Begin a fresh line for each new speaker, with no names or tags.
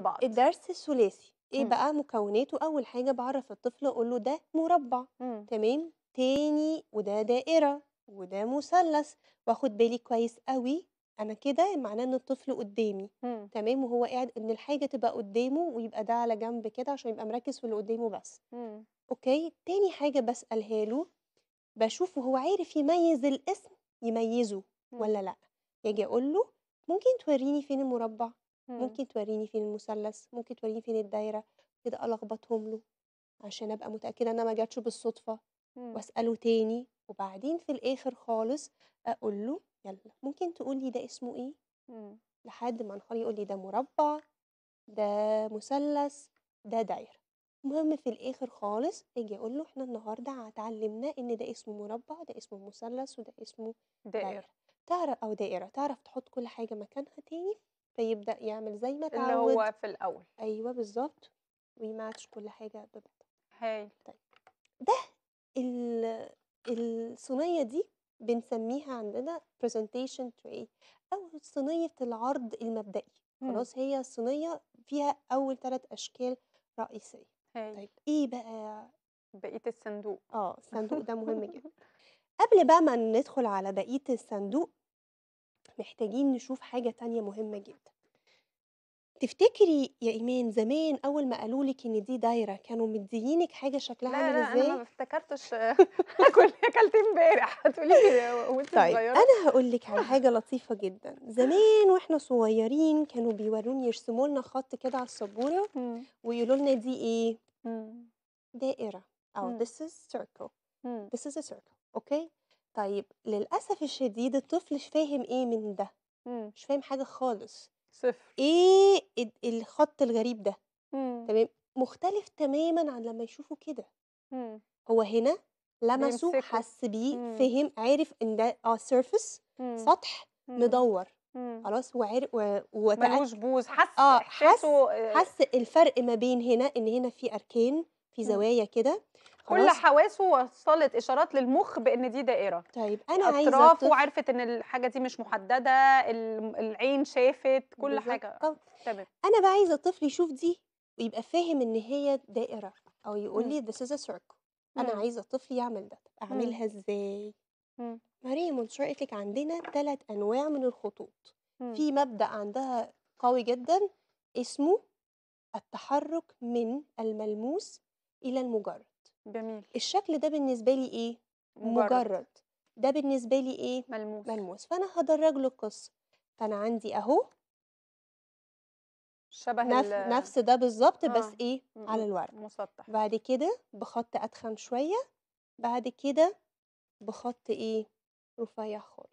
ببعض الدرس الثلاثي ايه مم. بقى مكوناته اول حاجه بعرف الطفل اقول له ده مربع مم. تمام تاني وده دائره وده مثلث واخد بالي كويس قوي انا كده معناه ان الطفل قدامي مم. تمام وهو قاعد ان الحاجه تبقى قدامه ويبقى ده على جنب كده عشان يبقى مركز في اللي قدامه بس مم. اوكي تاني حاجه بسالها له بشوف هو عارف يميز الاسم يميزه مم. ولا لا يجي اقول له ممكن توريني فين المربع ممكن تورّيني فين المثلث، ممكن تورّيني فين الدايرة، كده ألخبطهم له، عشان أبقى متأكدة إنها ما جاتش بالصدفة، وأسأله تاني، وبعدين في الآخر خالص أقول له يلا ممكن تقول لي ده اسمه إيه؟ لحد ما نخلي يقول لي ده مربّع، ده مثلث، ده دايرة، المهم في الآخر خالص آجي أقول له إحنا النهارده اتعلمنا إن ده اسمه مربّع، ده اسمه مثلث، وده اسمه دايرة. دائرة. تعرف أو دائرة، تعرف تحط كل حاجة مكانها تاني؟ فيبدأ يعمل زي ما اللي هو في الأول أيوه بالظبط ويماتش كل حاجة ببعض هايل طيب ده ال- الصينية دي بنسميها عندنا presentation tray أو صينية العرض المبدئي إمم. خلاص هي صينية فيها أول ثلاث أشكال رئيسية هايل طيب إيه بقى بقية الصندوق اه الصندوق ده مهم جدا قبل بقى ما ندخل على بقية الصندوق محتاجين نشوف حاجة تانية مهمة جدًا. تفتكري يا إيمان زمان أول ما قالوا لِك إن دي دايرة، كانوا مدّيينِك حاجة شكلها لا، ازاي لا، أنا ما افتكرتش هاكل أكلت امبارح هتقولي لي وأنتِ طيب صغيرة؟ أنا هقول لِك على حاجة لطيفة جدًا، زمان وإحنا صغيرين كانوا بيوروني يرسموا لنا خط كده على السبورة ويقولوا لنا دي إيه؟ دائرة أو ذيس this is circle، إز this is a circle أوكي؟ طيب للأسف الشديد الطفل مش فاهم إيه من ده، مم. مش فاهم حاجة خالص، صفر. إيه الخط الغريب ده، إمم. تمام، مختلف تمامًا عن لمّا يشوفه كده. إمم. هو هنا لمسه، حس بيه، إمم. فهم، عرف إن ده آه سيرفس سطح مدوّر، خلاص وعر و ملوش بوز، حس آه حس حس الفرق ما بين هنا إن هنا في أركان في زوايا كده كل حواسه وصلت اشارات للمخ بان دي دائره طيب انا عايزه اطراف عرفت ان الحاجه دي مش محدده العين شافت كل بالزبط. حاجه تمام انا بقى عايزه الطفل يشوف دي ويبقى فاهم ان هي دائره او يقول لي ذس از سيركل انا عايزه الطفل يعمل ده اعملها ازاي مريم وانش لك عندنا ثلاث انواع من الخطوط مم. في مبدا عندها قوي جدا اسمه التحرك من الملموس إلى المجرد جميل الشكل ده بالنسبة لي إيه؟ مجرد, مجرد. ده بالنسبة لي إيه؟ ملموس ملموس فأنا هدرج له القصة فأنا عندي أهو شبه نف... نفس ده بالظبط آه. بس إيه؟ م- على الورق مسطح بعد كده بخط أدخن شوية بعد كده بخط إيه؟ رفيع خالص